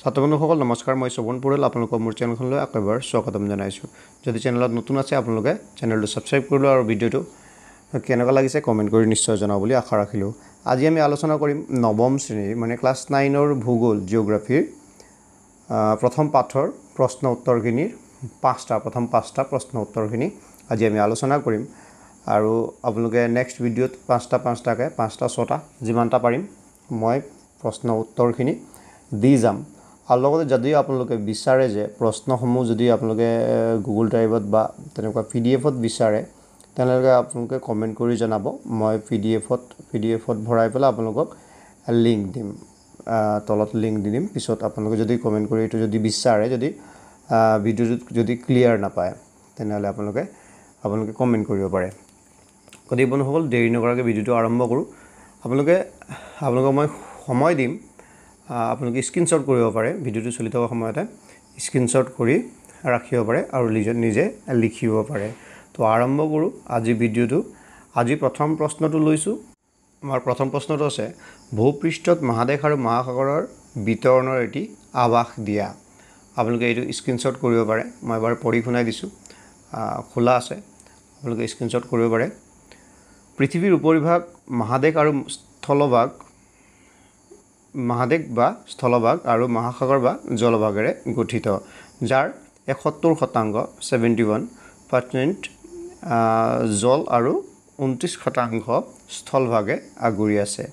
ছাত্ৰ বন্ধুসকল নমস্কাৰ মই শ্ৰৱণ পৰিয়াল আপোনালোকৰ মোৰ চেনেলখনলৈ আকৌ এবাৰ স্বাগতম জনাইছোঁ যদি চেনেলত নতুন আছে আপোনালোকে চেনেলটো ছাবস্ক্ৰাইব কৰিলোঁ আৰু ভিডিঅ'টো কেনেকুৱা লাগিছে কমেণ্ট কৰি নিশ্চয় জনাওঁ বুলি আশা ৰাখিলোঁ আজি আমি আলোচনা কৰিম নৱম শ্ৰেণীৰ মানে ক্লাছ নাইনৰ ভূগোল জিঅ'গ্ৰাফিৰ প্ৰথম পাঠৰ প্ৰশ্ন উত্তৰখিনিৰ পাঁচটা প্ৰথম পাঁচটা প্ৰশ্ন উত্তৰখিনি আজি আমি আলোচনা কৰিম আৰু আপোনালোকে নেক্সট ভিডিঅ'ত পাঁচটা পাঁচটাকৈ পাঁচটা ছটা যিমানটা পাৰিম মই প্ৰশ্ন উত্তৰখিনি দি যাম আৰু লগতে যদি আপোনালোকে বিচাৰে যে প্ৰশ্নসমূহ যদি আপোনালোকে গুগল ড্ৰাইভত বা তেনেকুৱা পি ডি এফত বিচাৰে তেনেহ'লে আপোনালোকে কমেণ্ট কৰি জনাব মই পি ডি এফত পি ডি এফত ভৰাই পেলাই আপোনালোকক লিংক দিম তলত লিংক দি দিম পিছত আপোনালোকে যদি কমেণ্ট কৰি এইটো যদি বিচাৰে যদি ভিডিঅ'টোত যদি ক্লিয়াৰ নাপায় তেনেহ'লে আপোনালোকে আপোনালোকে কমেণ্ট কৰিব পাৰে গতিকে বন্ধুসকল দেৰি নকৰাকৈ ভিডিঅ'টো আৰম্ভ কৰোঁ আপোনালোকে আপোনালোকক মই সময় দিম আপোনালোকে স্ক্ৰীণশ্বট কৰিব পাৰে ভিডিঅ'টো চলি থকা সময়তে স্ক্ৰীণশ্বট কৰি ৰাখিব পাৰে আৰু নিজে লিখিব পাৰে তো আৰম্ভ কৰোঁ আজি ভিডিঅ'টো আজি প্ৰথম প্ৰশ্নটো লৈছোঁ আমাৰ প্ৰথম প্ৰশ্নটো আছে ভূপৃষ্ঠত মহাদেশ আৰু মহাসাগৰৰ বিতৰণৰ এটি আৱাস দিয়া আপোনালোকে এইটো স্ক্ৰীণশ্বট কৰিব পাৰে মই এবাৰ পঢ়ি শুনাই দিছোঁ খোলা আছে আপোনালোকে স্ক্ৰীণশ্বট কৰিব পাৰে পৃথিৱীৰ উপৰিভাগ মহাদেশ আৰু স্থলভাগ মহাদেশ বা স্থলভাগ আৰু মহাসাগৰ বা জলভাগেৰে গঠিত যাৰ এসত্তৰ শতাংশ ছেভেণ্টি ওৱান পাৰ্চেণ্ট জল আৰু ঊনত্ৰিছ শতাংশ স্থলভাগে আগুৰি আছে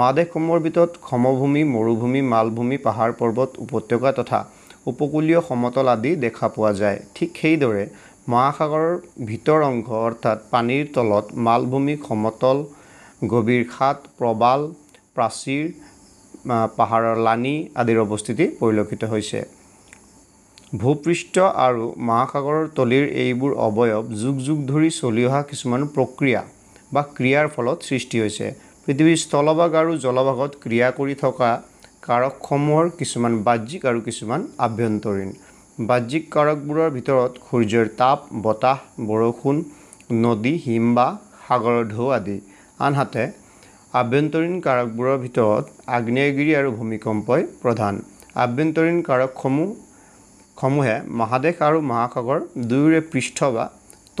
মহাদেশসমূহৰ ভিতৰত সমভূমি মৰুভূমি মালভূমি পাহাৰ পৰ্বত উপত্যকা তথা উপকূলীয় সমতল আদি দেখা পোৱা যায় ঠিক সেইদৰে মহাসাগৰৰ ভিতৰ অংশ অৰ্থাৎ পানীৰ তলত মালভূমি সমতল গভীৰ সাত প্ৰবাল প্ৰাচীৰ পাহাৰৰ লানি আদিৰ অৱস্থিতি পৰিলক্ষিত হৈছে ভূপৃষ্ঠ আৰু মহাসাগৰৰ তলিৰ এইবোৰ অৱয়ৱ যুগ যুগ ধৰি চলি অহা কিছুমান প্ৰক্ৰিয়া বা ক্ৰিয়াৰ ফলত সৃষ্টি হৈছে পৃথিৱীৰ স্থলভাগ আৰু জলভাগত ক্ৰিয়া কৰি থকা কাৰকসমূহৰ কিছুমান বাহ্যিক আৰু কিছুমান আভ্যন্তৰীণ বাহ্যিক কাৰকবোৰৰ ভিতৰত সূৰ্যৰ তাপ বতাহ বৰষুণ নদী হিম বা সাগৰৰ ঢৌ আদি আনহাতে আভ্যন্তৰীণ কাৰকবোৰৰ ভিতৰত আগ্নেয়গিৰি আৰু ভূমিকম্পই প্ৰধান আভ্যন্তৰীণ কাৰকসমূহ সমূহে মহাদেশ আৰু মহাসাগৰ দুয়োৰে পৃষ্ঠ বা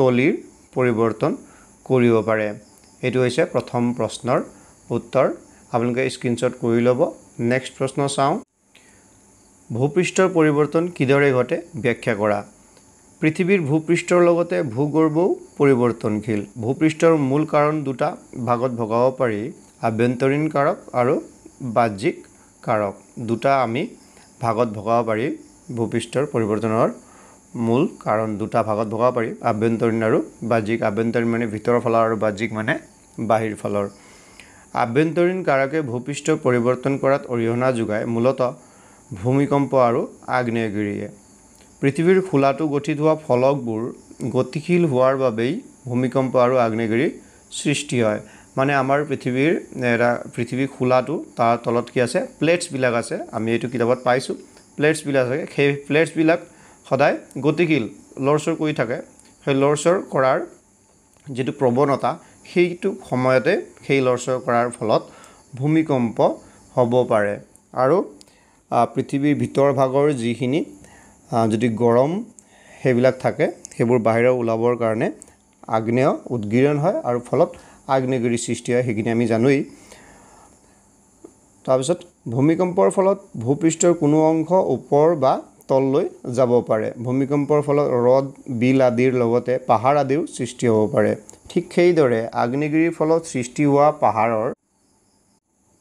তলিৰ পৰিৱৰ্তন কৰিব পাৰে এইটো হৈছে প্ৰথম প্ৰশ্নৰ উত্তৰ আপোনালোকে স্ক্ৰীণশ্বট কৰি ল'ব নেক্সট প্ৰশ্ন চাওঁ ভূপৃষ্ঠৰ পৰিৱৰ্তন কিদৰে ঘটে ব্যাখ্যা কৰা পৃথিৱীৰ ভূপৃষ্ঠৰ লগতে ভূগৰ্ভও পৰিৱৰ্তনশীল ভূপৃষ্ঠৰ মূল কাৰণ দুটা ভাগত ভগাব পাৰি আভ্যন্তৰীণ কাৰক আৰু বাহ্যিক কাৰক দুটা আমি ভাগত ভগাব পাৰি ভূপৃষ্ঠৰ পৰিৱৰ্তনৰ মূল কাৰণ দুটা ভাগত ভগাব পাৰি আভ্যন্তৰীণ আৰু বাহ্যিক আভ্যন্তৰীণ মানে ভিতৰৰ ফালৰ আৰু বাহ্যিক মানে বাহিৰ ফালৰ আভ্যন্তৰীণ কাৰকে ভূপৃষ্ঠ পৰিৱৰ্তন কৰাত অৰিহণা যোগায় মূলতঃ ভূমিকম্প আৰু আগ্নেয়গিৰিয়ে পৃথিৱীৰ খোলাটো গঠিত হোৱা ফলকবোৰ গতিশীল হোৱাৰ বাবেই ভূমিকম্প আৰু আগ্নেগিৰি সৃষ্টি হয় মানে আমাৰ পৃথিৱীৰ এটা পৃথিৱীৰ খোলাটো তাৰ তলত কি আছে প্লেটছবিলাক আছে আমি এইটো কিতাপত পাইছোঁ প্লেটছবিলাক আছে সেই প্লেটছবিলাক সদায় গতিশীল লৰচৰ কৰি থাকে সেই লৰচৰ কৰাৰ যিটো প্ৰৱণতা সেইটো সময়তে সেই লৰচৰ কৰাৰ ফলত ভূমিকম্প হ'ব পাৰে আৰু পৃথিৱীৰ ভিতৰ ভাগৰ যিখিনি যদি গৰম সেইবিলাক থাকে সেইবোৰ বাহিৰৰ ওলাবৰ কাৰণে আগ্নেয় উদগিৰণ হয় আৰু ফলত আগ্নেয়গিৰি সৃষ্টি হয় সেইখিনি আমি জানোৱেই তাৰপিছত ভূমিকম্পৰ ফলত ভূপৃষ্ঠৰ কোনো অংশ ওপৰ বা তললৈ যাব পাৰে ভূমিকম্পৰ ফলত ৰ'দ বিল আদিৰ লগতে পাহাৰ আদিও সৃষ্টি হ'ব পাৰে ঠিক সেইদৰে আগ্নেয়গিৰিৰ ফলত সৃষ্টি হোৱা পাহাৰৰ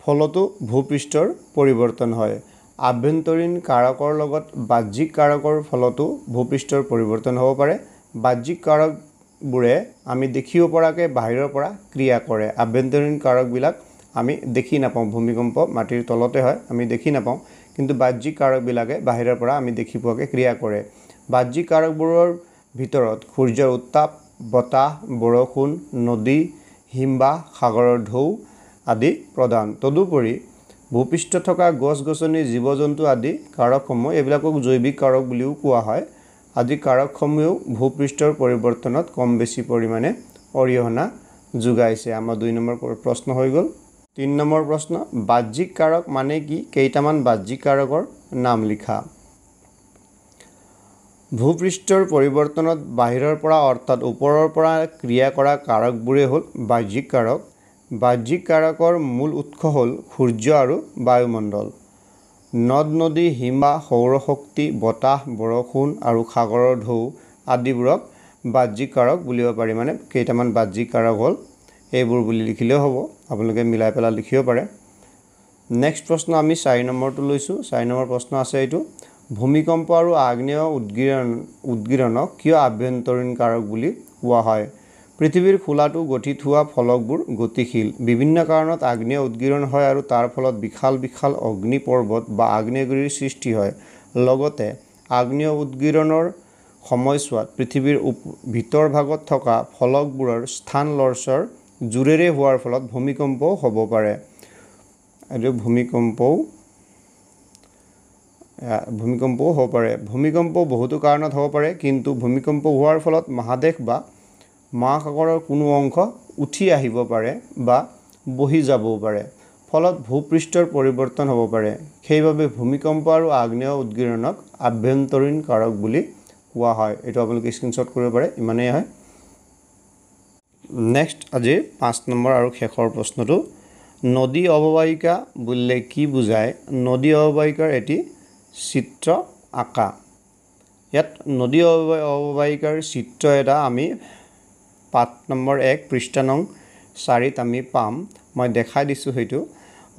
ফলতো ভূপৃষ্ঠৰ পৰিৱৰ্তন হয় আভ্যন্তৰীণ কাৰকৰ লগত বাহ্যিক কাৰকৰ ফলতো ভূপৃষ্ঠৰ পৰিৱৰ্তন হ'ব পাৰে বাহ্যিক কাৰকবোৰে আমি দেখিব পৰাকৈ বাহিৰৰ পৰা ক্ৰিয়া কৰে আভ্যন্তৰীণ কাৰকবিলাক আমি দেখি নাপাওঁ ভূমিকম্প মাটিৰ তলতে হয় আমি দেখি নাপাওঁ কিন্তু বাহ্যিক কাৰকবিলাকে বাহিৰৰ পৰা আমি দেখি পোৱাকৈ ক্ৰিয়া কৰে বাহ্যিক কাৰকবোৰৰ ভিতৰত সূৰ্যৰ উত্তাপ বতাহ বৰষুণ নদী হিমবাহ সাগৰৰ ঢৌ আদি প্ৰধান তদুপৰি ভূপৃষ্ঠ থকা গছ গছনি জীৱ জন্তু আদি কাৰকসমূহ এইবিলাকক জৈৱিক কাৰক বুলিও কোৱা হয় আদি কাৰকসমূহেও ভূপৃষ্ঠৰ পৰিৱৰ্তনত কম বেছি পৰিমাণে অৰিহণা যোগাইছে আমাৰ দুই নম্বৰ প্ৰশ্ন হৈ গ'ল তিনি নম্বৰ প্ৰশ্ন বাহ্যিক কাৰক মানে কি কেইটামান বাহ্যিক কাৰকৰ নাম লিখা ভূপৃষ্ঠৰ পৰিৱৰ্তনত বাহিৰৰ পৰা অৰ্থাৎ ওপৰৰ পৰা ক্ৰিয়া কৰা কাৰকবোৰেই হ'ল বাহ্যিক কাৰক বাহ্যিক কাৰকৰ মূল উৎস হ'ল সূৰ্য আৰু বায়ুমণ্ডল নদ নদী হিমা সৌৰশক্তি বতাহ বৰষুণ আৰু সাগৰৰ ঢৌ আদিবোৰক বাহ্যিক কাৰক বুলিব পাৰি মানে কেইটামান বাহ্যিক কাৰক হ'ল এইবোৰ বুলি লিখিলেও হ'ব আপোনালোকে মিলাই পেলাই লিখিব পাৰে নেক্সট প্ৰশ্ন আমি চাৰি নম্বৰটো লৈছোঁ চাৰি নম্বৰ প্ৰশ্ন আছে এইটো ভূমিকম্প আৰু আগ্নেয় উদগিৰণ উদগিৰণক কিয় আভ্যন্তৰীণ কাৰক বুলি কোৱা হয় পৃথিৱীৰ খোলাটো গঠিত হোৱা ফলকবোৰ গতিশীল বিভিন্ন কাৰণত আগ্নেয় উদগিৰণ হয় আৰু তাৰ ফলত বিশাল বিশাল অগ্নি পৰ্বত বা আগ্নেয়গিৰিৰ সৃষ্টি হয় লগতে আগ্নেয় উদগিৰণৰ সময়ছোৱাত পৃথিৱীৰ উপ ভিতৰ ভাগত থকা ফলকবোৰৰ স্থান লৰচৰ জোৰেৰে হোৱাৰ ফলত ভূমিকম্পও হ'ব পাৰে আৰু ভূমিকম্পও ভূমিকম্পও হ'ব পাৰে ভূমিকম্প বহুতো কাৰণত হ'ব পাৰে কিন্তু ভূমিকম্প হোৱাৰ ফলত মহাদেশ বা মহাসাগৰৰ কোনো অংশ উঠি আহিব পাৰে বা বহি যাবও পাৰে ফলত ভূপৃষ্ঠৰ পৰিৱৰ্তন হ'ব পাৰে সেইবাবে ভূমিকম্প আৰু আগ্নেয় উদগিৰণক আভ্যন্তৰীণ কাৰক বুলি কোৱা হয় এইটো আপোনালোকে স্ক্ৰীণশ্বট কৰিব পাৰে ইমানেই হয় নেক্সট আজিৰ পাঁচ নম্বৰ আৰু শেষৰ প্ৰশ্নটো নদী অৱবাহিকা বুলিলে কি বুজায় নদী অৱবাহিকাৰ এটি চিত্ৰ আঁকা ইয়াত নদী অৱবাহিকাৰ চিত্ৰ এটা আমি পাঠ নম্বৰ এক পৃষ্ঠানং চাৰিত আমি পাম মই দেখাই দিছোঁ সেইটো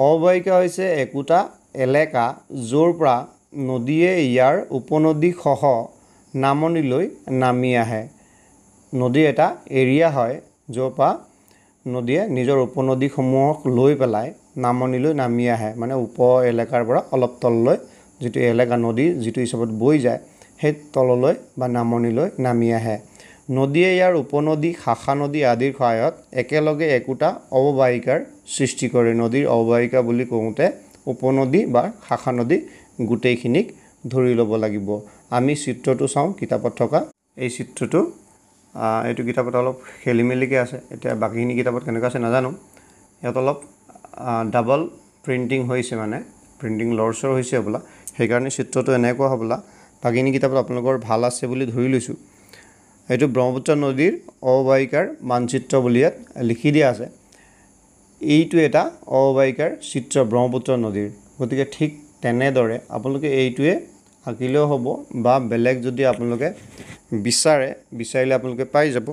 অৱবাহিকা হৈছে একোটা এলেকা য'ৰ পৰা নদীয়ে ইয়াৰ উপনদীসহ নামনিলৈ নামি আহে নদী এটা এৰিয়া হয় য'ৰ পৰা নদীয়ে নিজৰ উপনদীসমূহক লৈ পেলাই নামনিলৈ নামি আহে মানে উপ এলেকাৰ পৰা অলপ তললৈ যিটো এলেকা নদী যিটো হিচাপত বৈ যায় সেই তললৈ বা নামনিলৈ নামি আহে নদীয়ে ইয়াৰ উপনদী শাখা নদী আদিৰ সহায়ত একেলগে একোটা অৱবাহিকাৰ সৃষ্টি কৰে নদীৰ অৱবাহিকা বুলি কওঁতে উপনদী বা শাখা নদী গোটেইখিনিক ধৰি ল'ব লাগিব আমি চিত্ৰটো চাওঁ কিতাপত থকা এই চিত্ৰটো এইটো কিতাপত অলপ খেলি মেলিকৈ আছে এতিয়া বাকীখিনি কিতাপত কেনেকুৱা আছে নাজানো ইয়াত অলপ ডাবল প্ৰিণ্টিং হৈছে মানে প্ৰিণ্টিং লৰচৰ হৈছে হ'বলা সেইকাৰণে চিত্ৰটো এনেকুৱা হ'বলা বাকীখিনি কিতাপত আপোনালোকৰ ভাল আছে বুলি ধৰি লৈছোঁ সেইটো ব্ৰহ্মপুত্ৰ নদীৰ অববাহিকাৰ মানচিত্ৰ বুলি ইয়াত লিখি দিয়া আছে এইটো এটা অববাহিকাৰ চিত্ৰ ব্ৰহ্মপুত্ৰ নদীৰ গতিকে ঠিক তেনেদৰে আপোনালোকে এইটোৱে আঁকিলেও হ'ব বা বেলেগ যদি আপোনালোকে বিচাৰে বিচাৰিলে আপোনালোকে পাই যাব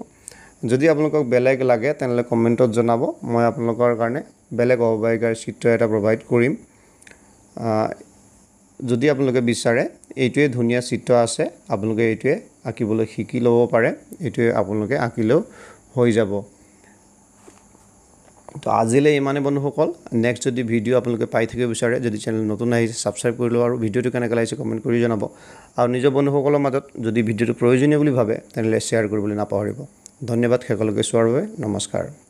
যদি আপোনালোকক বেলেগ লাগে তেনেহ'লে কমেণ্টত জনাব মই আপোনালোকৰ কাৰণে বেলেগ অববাহিকাৰ চিত্ৰ এটা প্ৰভাইড কৰিম যদি আপোনালোকে বিচাৰে এইটোৱে ধুনীয়া চিত্ৰ আছে আপোনালোকে এইটোৱে আঁকিবলৈ শিকি ল'ব পাৰে এইটোৱে আপোনালোকে আঁকিলেও হৈ যাব তো আজিলৈ ইমানে বন্ধুসকল নেক্সট যদি ভিডিঅ' আপোনালোকে পাই থাকিব বিচাৰে যদি চেনেল নতুন আহিছে ছাবস্ক্ৰাইব কৰি ল'ব আৰু ভিডিঅ'টো কেনেকৈ লাগিছে কমেণ্ট কৰি জনাব আৰু নিজৰ বন্ধুসকলৰ মাজত যদি ভিডিঅ'টো প্ৰয়োজনীয় বুলি ভাবে তেনেহ'লে শ্বেয়াৰ কৰিবলৈ নাপাহৰিব ধন্যবাদ শেষলৈকে চোৱাৰ বাবে নমস্কাৰ